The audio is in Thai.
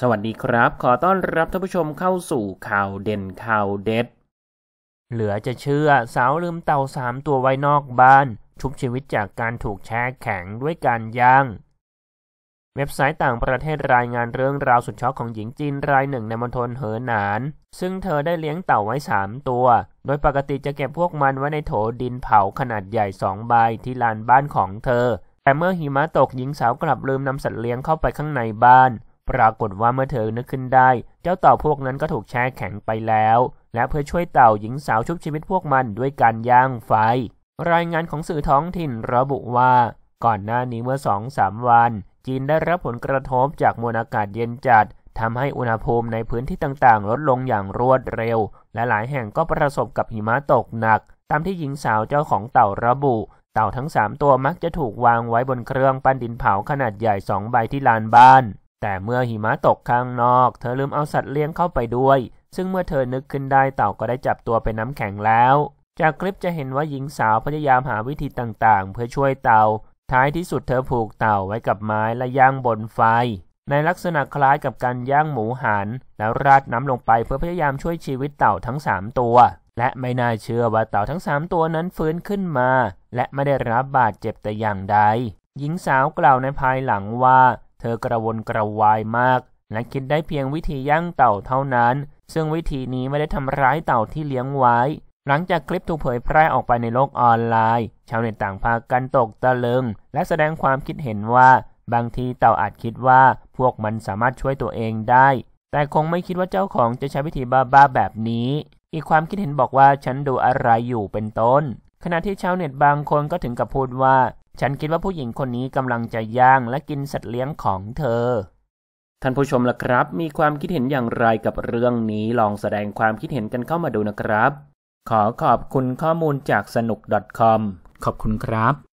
สวัสดีครับ ขอต้อนรับท่านผู้ชมเข้าสู่ข่าวเด่นข่าวเด็ด เหลือจะเชื่อสาวลืมเต่าสามตัวไว้นอกบ้านชุบชีวิตจากการถูกแช่แข็งด้วยการย่างเว็บไซต์ต่างประเทศรายงานเรื่องราวสุดช็อกของหญิงจีนรายหนึ่งในมณฑลเหอหนาน ซึ่งเธอได้เลี้ยงเต่าไว้สามตัว โดยปกติจะเก็บพวกมันไว้ในโถดินเผาขนาดใหญ่สองใบที่ลานบ้านของเธอ แต่เมื่อหิมะตกหญิงสาวกลับลืมนำสัตว์เลี้ยงเข้าไปข้างในบ้านปรากฏว่าเมื่อเธอนึกขึ้นได้ เจ้าเต่าพวกนั้นก็ถูกแช่แข็งไปแล้ว และเพื่อช่วยเต่าหญิงสาวชุบชีวิตพวกมันด้วยการย่างไฟ รายงานของสื่อท้องถิ่นระบุว่า ก่อนหน้านี้เมื่อสองสามวัน จีนได้รับผลกระทบจากมวลอากาศเย็นจัด ทำให้อุณหภูมิในพื้นที่ต่าง ๆ ลดลงอย่างรวดเร็ว และหลายแห่งก็ประสบกับหิมะตกหนัก ตามที่หญิงสาวเจ้าของเต่าระบุ เต่าทั้งสามตัวมักจะถูกวางไว้บนเครื่องปั้นดินเผาขนาดใหญ่สองใบที่ลานบ้านแต่เมื่อหิมะตกข้างนอก เธอลืมเอาสัตว์เลี้ยงเข้าไปด้วย ซึ่งเมื่อเธอนึกขึ้นได้เต่าก็ได้จับตัวเป็นน้ำแข็งแล้ว จากคลิปจะเห็นว่าหญิงสาวพยายามหาวิธีต่างๆ เพื่อช่วยเต่า ท้ายที่สุดเธอผูกเต่าไว้กับไม้และย่างบนไฟ ในลักษณะคล้ายกับการย่างหมูหันแล้วราดน้ำลงไปเพื่อพยายามช่วยชีวิตเต่าทั้งสามตัว และไม่น่าเชื่อว่าเต่าทั้งสามตัวนั้นฟื้นขึ้นมา และไม่ได้รับบาดเจ็บแต่อย่างใดหญิงสาวกล่าวในภายหลังว่าธอกระวนกระวายมาก และคิดได้เพียงวิธีย่างเต่าเท่านั้น ซึ่งวิธีนี้ไม่ได้ทำร้ายเต่าที่เลี้ยงไว้ หลังจากคลิปถูกเผยแพร่ออกไปในโลกออนไลน์ ชาวเน็ตต่างพากันตกตะลึง และแสดงความคิดเห็นว่าบางทีเต่าอาจคิดว่าพวกมันสามารถช่วยตัวเองได้ แต่คงไม่คิดว่าเจ้าของจะใช้วิธีบ้าๆแบบนี้ อีกความคิดเห็นบอกว่าฉันดูอะไรอยู่เป็นต้น ขณะที่ชาวเน็ตบางคนก็ถึงกับพูดว่าฉันคิดว่าผู้หญิงคนนี้กำลังจะย่างและกินสัตว์เลี้ยงของเธอ ท่านผู้ชมล่ะครับ มีความคิดเห็นอย่างไรกับเรื่องนี้ลองแสดงความคิดเห็นกันเข้ามาดูนะครับ ขอขอบคุณข้อมูลจากสนุก .com ขอบคุณครับ